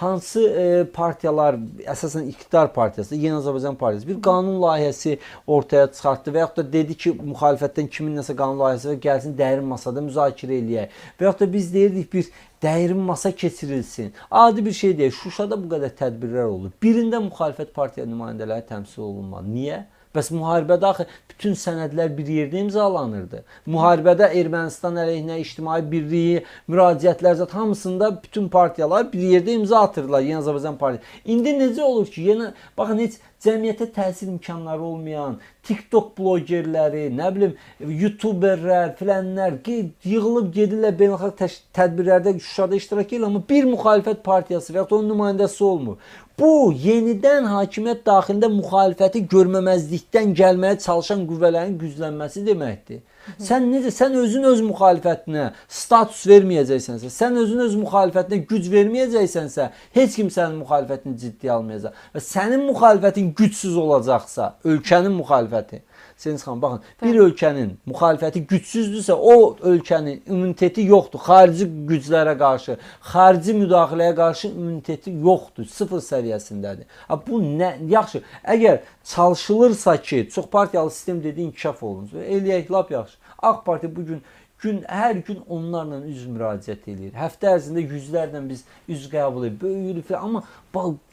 hansı e, partiyalar əsasən iqtidar partiyası, Yeni Azərbaycan partiyası bir qanun layihəsi ortaya çıxartdı və yaxud da dedi ki, müxalifətdən kimin nəsə qanun layihəsi var, gəlsin dərin masada müzakirə eləyək. Və yaxud da biz deyirdik bir dərin masa keçirilsin. Adi bir şey deyək. Şuşada bu qədər tədbirlər oldu. Birində müxalifət partiya nümayəndələri təmsil olunmadı. Niyə? Bəs müharibədə axı bütün sənədlər bir yerdə imzalanırdı. Müharibədə Ermənistan əleyhinə ictimai birliyi müraciətlər zət hamısında bütün partiyalar bir yerdə imza atırdılar. Yeni Azərbaycan partiyası. İndi necə olur ki, yenə baxın heç cəmiyyətə təsir imkanları olmayan TikTok bloqerləri, nə bilim, youtuberlər, filənlər qeyd yığılıb gedirlər beynəlxalq tədbirlərdə Şuşada iştirak edir, amma bir müxalifət partiyası və ya onun nümayəndəsi olmur. Bu yenidən hakimiyyət daxilində müxalifəti görməməzlikdən gəlməyə çalışan qüvvələrin güclənməsi deməkdir. Sən necə sən özün öz müxalifətinə status verməyəcəksənsə, sən özün öz müxalifətinə güc verməyəcəksənsə, heç kim sənin müxalifətini ciddiyə almayacaq. Və sənin müxalifətin gücsüz olacaqsa, ölkənin müxalifəti Seniz xanım, baxın, Bəli. bir ölkənin müxalifəti gücsüzdürsə, o ölkənin immuniteti yoxdur. Xarici güclərə qarşı, xarici müdaxiləyə qarşı immuniteti yoxdur, sıfır səviyyəsindədir. Bu nə yaxşı. Əgər çalışılırsa ki, çoxpartiyalı sistem dediyi inkişaf olunsun, eləyək lap yaxşı. AK Parti bu gün gün hər gün onlarla üz müraciət eləyir. Həftə ərzində yüzlərlə biz üz qəbul edirik, böyüyürük, amma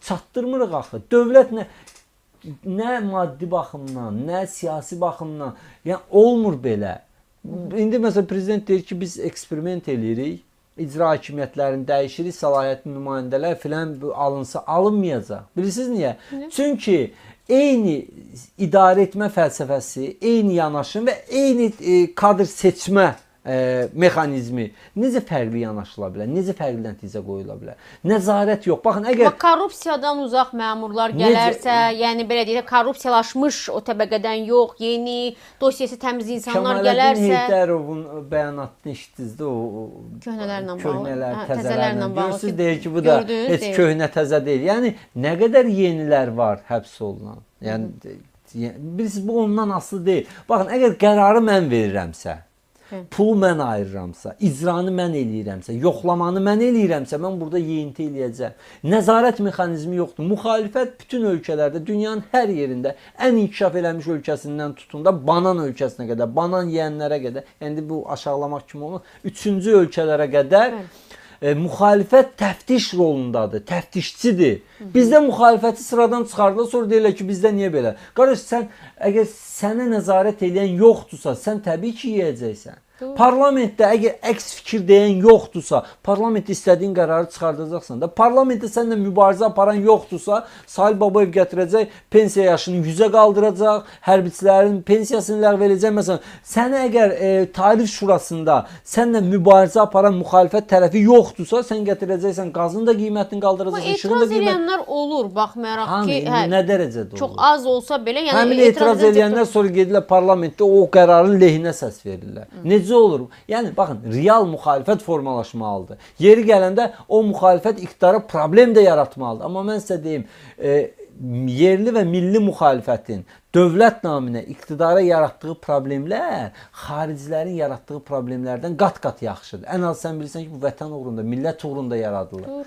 çatdırmırıq axı. Dövlət nə nə maddi baxımdan, nə siyasi baxımdan, yəni olmur belə. İndi məsələn prezident deyir ki, biz eksperiment eləyirik icra hakimiyyətlərini dəyişirik, səlahiyyətli nümayəndələr filan alınsa alınmayacaq. Bilirsiniz niyə? Hı? Çünki eyni idarə etmə fəlsəfəsi, eyni yanaşım və eyni e, kadr seçmə e, mexanizmi necə fərqli yanaşıla bilər, necə fərqli nəticə qoyula bilər. Nəzarət yox. Baxın, əgər Bax, korrupsiyadan uzaq məmurlar gələrsə, necə, yəni belə deyək, korrupsiyalaşmış o təbəqədən yox, yeni, dosyası təmiz insanlar Kəmaləddin gələrsə, Heydərovun bəyanatını eşitdinizdə o köhnələrlə bağlı, köhnələr, hə, təzələrlə bağlı. Görürsüz deyir ki, bu da gördünüz, heç deyil. köhnə təzə deyil. Yəni nə qədər yenilər var həbs olunan. Yəni bilirsiniz bu ondan asılı deyil. Baxın, əgər qərarı mən verirəmsə, Hə. pulu mən ayırıramsa, icranı mən eləyirəmsə, yoxlamanı mən eləyirəmsə, mən burada yeyinti eləyəcəm. Nəzarət mexanizmi yoxdur. Müxalifət bütün ölkələrdə, dünyanın hər yerində ən inkişaf eləmiş ölkəsindən tutun da banan ölkəsinə qədər, banan yeyənlərə qədər, yəni bu aşağılamaq kimi olur, üçüncü ölkələrə qədər Hı e, müxalifət təftiş rolundadır, təftişçidir. Bizdə müxalifəti sıradan çıxardılar, sonra deyirlər ki, bizdə niyə belə? Qardaş, sən əgər sənə nəzarət edən yoxdursa, sən təbii ki, yeyəcəksən. Doğru. Parlamentdə əgər əks fikir deyən yoxdursa, parlament istədiyin qərarı çıxardacaqsan da, parlamentdə səninlə mübarizə aparan yoxdursa, Salih Babayev gətirəcək, pensiya yaşını 100-ə qaldıracaq, hərbiçilərin pensiyasını ləğv edəcək. Məsələn, səni əgər e, tarif şurasında səninlə mübarizə aparan müxalifət tərəfi yoxdursa, sən gətirəcəksən qazın da qiymətini qaldıracaqsan, işığın da qiymətini. Amma etiraz edənlər olur, baxmayaraq Hamı, ki, hə, nə dərəcədə olur? Çox az olsa belə, yəni Həmin etiraz edənlər sonra gedirlər parlamentdə o qərarın lehinə səs verirlər. Necə necə olur? Yəni baxın, real müxalifət formalaşmalıdır. Yeri gələndə o müxalifət iqtidara problem də yaratmalıdır. Amma mən sizə deyim, e, yerli və milli müxalifətin dövlət naminə iqtidara yaratdığı problemlər xaricilərin yaratdığı problemlərdən qat-qat yaxşıdır. Ən az sən bilirsən ki, bu vətən uğrunda, millət uğrunda yaradılır.